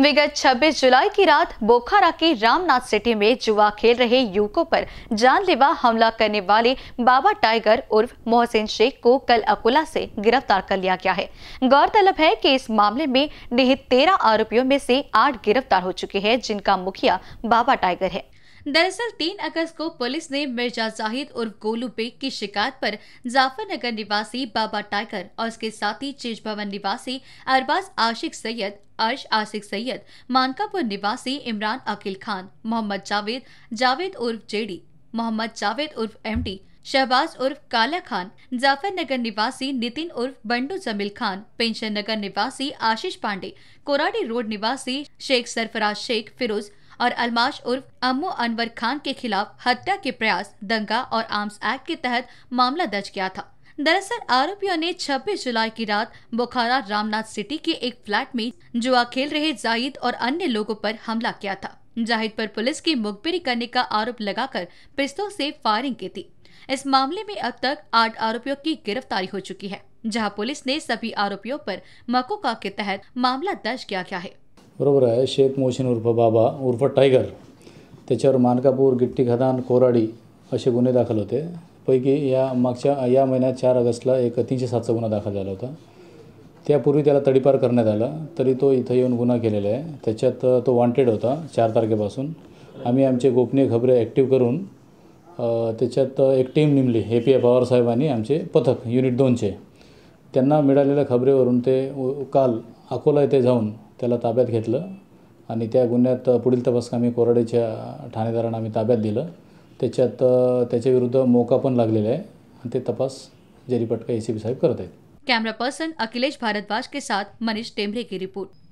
विगत 26 जुलाई की रात बोखारा के रामनाथ सिटी में जुआ खेल रहे युवकों पर जानलेवा हमला करने वाले बाबा टाइगर उर्फ मोहसिन शेख को कल अकोला से गिरफ्तार कर लिया गया है गौरतलब है कि इस मामले में निहित तेरह आरोपियों में से आठ गिरफ्तार हो चुके हैं जिनका मुखिया बाबा टाइगर है दरअसल तीन अगस्त को पुलिस ने मिर्जा जाहिद उर्फ गोलू बेग की शिकायत पर जाफरनगर निवासी बाबा टाइगर और उसके साथी चीज भवन निवासी अरबाज आशिक सैयद अर्श आसिक सैयद मानकापुर निवासी इमरान अकील खान मोहम्मद जावेद जावेद उर्फ जेडी मोहम्मद जावेद उर्फ एमडी शहबाज उर्फ काला खान जाफर नगर निवासी नितिन उर्फ बंडू जमील खान पेंशन नगर निवासी आशीष पांडे कोराडी रोड निवासी शेख सरफराज शेख फिरोज और अलमाश उर्फ अम्मू अनवर खान के खिलाफ हत्या के प्रयास दंगा और आर्म्स एक्ट के तहत मामला दर्ज किया था दरअसल आरोपियों ने 26 जुलाई की रात बोखारा रामनाथ सिटी के एक फ्लैट में जुआ खेल रहे जाहिद और अन्य लोगों पर हमला किया था जाहिद पर पुलिस की मुखबिरी करने का आरोप लगाकर पिस्तौल से फायरिंग की थी इस मामले में अब तक आठ आरोपियों की गिरफ्तारी हो चुकी है जहां पुलिस ने सभी आरोपियों पर मकोका के तहत मामला दर्ज किया गया है बरोबर आहे शेख मोहसिन उर्फ बाबा उर्फ टायगर त्याच्यावर मानकापूर गिट्टी खदान कोराडी असे गुन्हे दाखल होते पैकी या मागच्या या महिन्यात चार ऑगस्टला एक तीनशे सातचा गुन्हा दाखल झाला होता त्यापूर्वी त्याला तडीपार करण्यात आला तरी तो इथं येऊन गुन्हा केलेला आहे त्याच्यात तो वॉन्टेड होता चार तारखेपासून आम्ही आमचे गोपनीय खबरे ॲक्टिव्ह करून त्याच्यात एक team namely A P A Pawar आमचे पथक युनिट दोनचे त्यांना मिळालेल्या खबरेवरून ते काल अकोला येथे जाऊन त्याला ताब्यात घेतलं आणि त्या गुन्ह्यात पुढील तपास कामी कोराडेच्या ठाणेदारांना आम्ही ताब्यात दिलं त्याच्यात त्याच्याविरुद्ध मोका पण लागलेला आहे आणि ते तपास जरीपटका ए सी पी साहेब करत आहेत कॅमेरा पर्सन अखिलेश भारद्वाज के साथ मनीष टेंभरे की रिपोर्ट